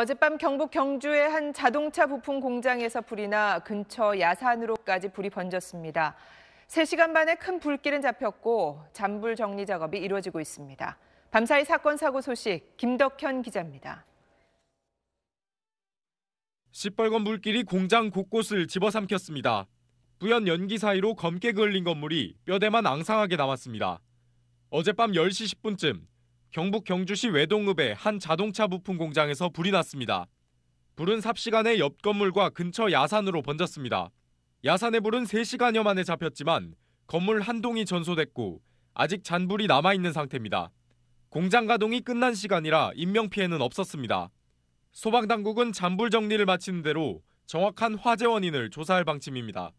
어젯밤 경북 경주의 한 자동차 부품 공장에서 불이 나 근처 야산으로까지 불이 번졌습니다. 3시간 만에 큰 불길은 잡혔고 잔불 정리 작업이 이루어지고 있습니다. 밤사이 사건 사고 소식 김덕현 기자입니다. 시뻘건 물길이 공장 곳곳을 집어삼켰습니다. 부연 연기 사이로 검게 그을린 건물이 뼈대만 앙상하게 남았습니다. 어젯밤 10시 10분쯤 경북 경주시 외동읍의 한 자동차 부품 공장에서 불이 났습니다. 불은 삽시간에 옆 건물과 근처 야산으로 번졌습니다. 야산의 불은 3시간여 만에 잡혔지만 건물 한 동이 전소됐고 아직 잔불이 남아있는 상태입니다. 공장 가동이 끝난 시간이라 인명피해는 없었습니다. 소방당국은 잔불 정리를 마치는 대로 정확한 화재 원인을 조사할 방침입니다.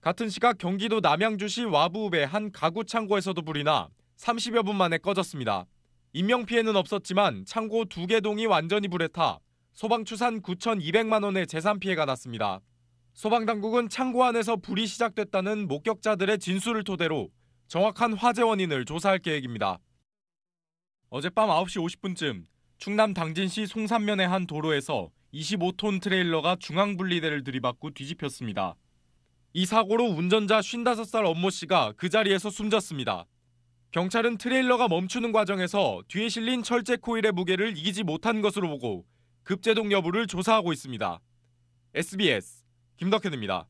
같은 시각 경기도 남양주시 와부읍의 한 가구 창고에서도 불이 나 30여 분 만에 꺼졌습니다. 인명피해는 없었지만 창고 두 개 동이 완전히 불에 타 소방추산 9,200만 원의 재산 피해가 났습니다. 소방당국은 창고 안에서 불이 시작됐다는 목격자들의 진술을 토대로 정확한 화재 원인을 조사할 계획입니다. 어젯밤 9시 50분쯤 충남 당진시 송산면의 한 도로에서 25톤 트레일러가 중앙분리대를 들이받고 뒤집혔습니다. 이 사고로 운전자 55살 엄모 씨가 그 자리에서 숨졌습니다. 경찰은 트레일러가 멈추는 과정에서 뒤에 실린 철제 코일의 무게를 이기지 못한 것으로 보고 급제동 여부를 조사하고 있습니다. SBS 김덕현입니다.